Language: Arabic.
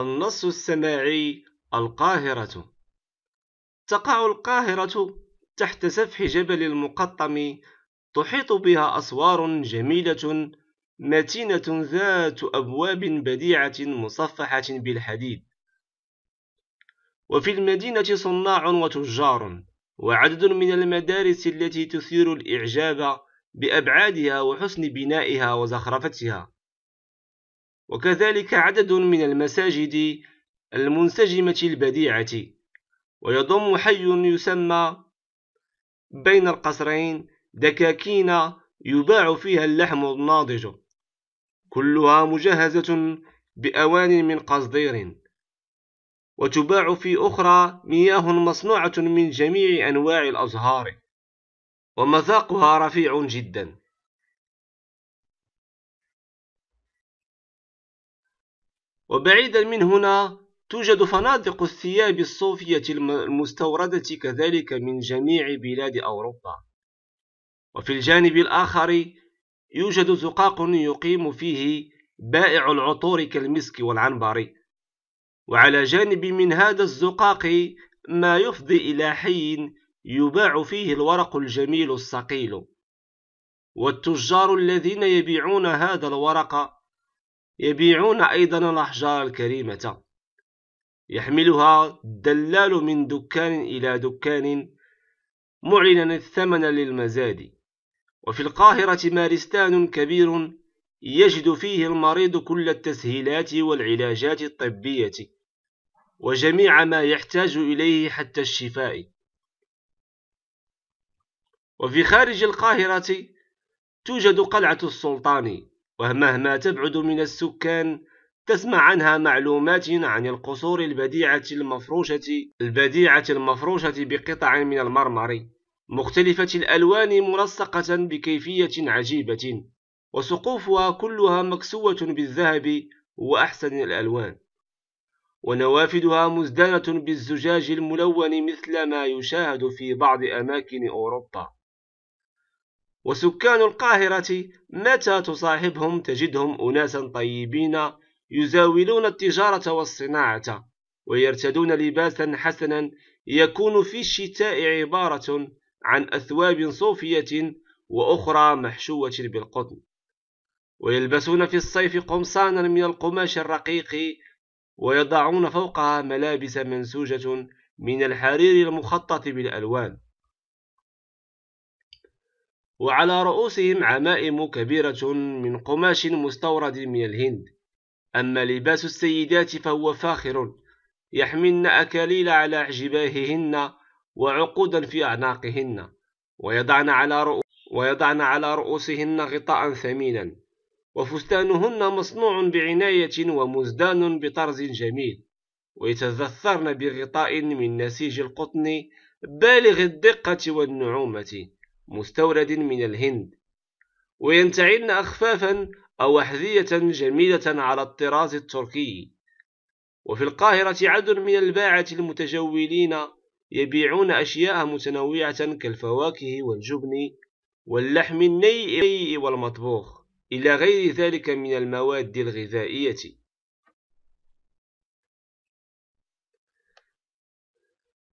النص السماعي القاهرة تقع القاهرة تحت سفح جبل المقطم تحيط بها أسوار جميلة متينة ذات أبواب بديعة مصفحة بالحديد وفي المدينة صناع وتجار وعدد من المدارس التي تثير الإعجاب بأبعادها وحسن بنائها وزخرفتها وكذلك عدد من المساجد المنسجمة البديعة ويضم حي يسمى بين القصرين دكاكين يباع فيها اللحم الناضج كلها مجهزة بأوان من قصدير وتباع في أخرى مياه مصنوعة من جميع أنواع الأزهار ومذاقها رفيع جدا وبعيدا من هنا توجد فنادق الثياب الصوفية المستوردة كذلك من جميع بلاد أوروبا وفي الجانب الآخر يوجد زقاق يقيم فيه بائع العطور كالمسك والعنبر وعلى جانب من هذا الزقاق ما يفضي إلى حي يباع فيه الورق الجميل الصقيل والتجار الذين يبيعون هذا الورق يبيعون أيضا الأحجار الكريمة يحملها الدلال من دكان إلى دكان معلنا الثمن للمزاد وفي القاهرة مارستان كبير يجد فيه المريض كل التسهيلات والعلاجات الطبية وجميع ما يحتاج إليه حتى الشفاء وفي خارج القاهرة توجد قلعة السلطاني ومهما تبعد من السكان تسمع عنها معلومات عن القصور البديعة المفروشة البديعة المفروشة بقطع من المرمر مختلفة الألوان ملصقة بكيفية عجيبة وسقوفها كلها مكسوة بالذهب وأحسن الألوان ونوافذها مزدانة بالزجاج الملون مثل ما يشاهد في بعض أماكن أوروبا وسكان القاهرة متى تصاحبهم تجدهم أناسا طيبين يزاولون التجارة والصناعة ويرتدون لباسا حسنا يكون في الشتاء عبارة عن أثواب صوفية وأخرى محشوة بالقطن ويلبسون في الصيف قمصانا من القماش الرقيق ويضعون فوقها ملابس منسوجة من الحرير المخطط بالألوان وعلى رؤوسهم عمائم كبيرة من قماش مستورد من الهند أما لباس السيدات فهو فاخر يحملن أكاليل على عجباههن وعقودا في أعناقهن ويضعن على رؤوس ويضعن على رؤوسهن غطاء ثمينا وفستانهن مصنوع بعناية ومزدان بطرز جميل ويتذثرن بغطاء من نسيج القطن بالغ الدقة والنعومة مستورد من الهند وينتعلن أخفافا أو أحذية جميلة على الطراز التركي وفي القاهرة عدد من الباعة المتجولين يبيعون أشياء متنوعة كالفواكه والجبن واللحم النيء والمطبوخ إلى غير ذلك من المواد الغذائية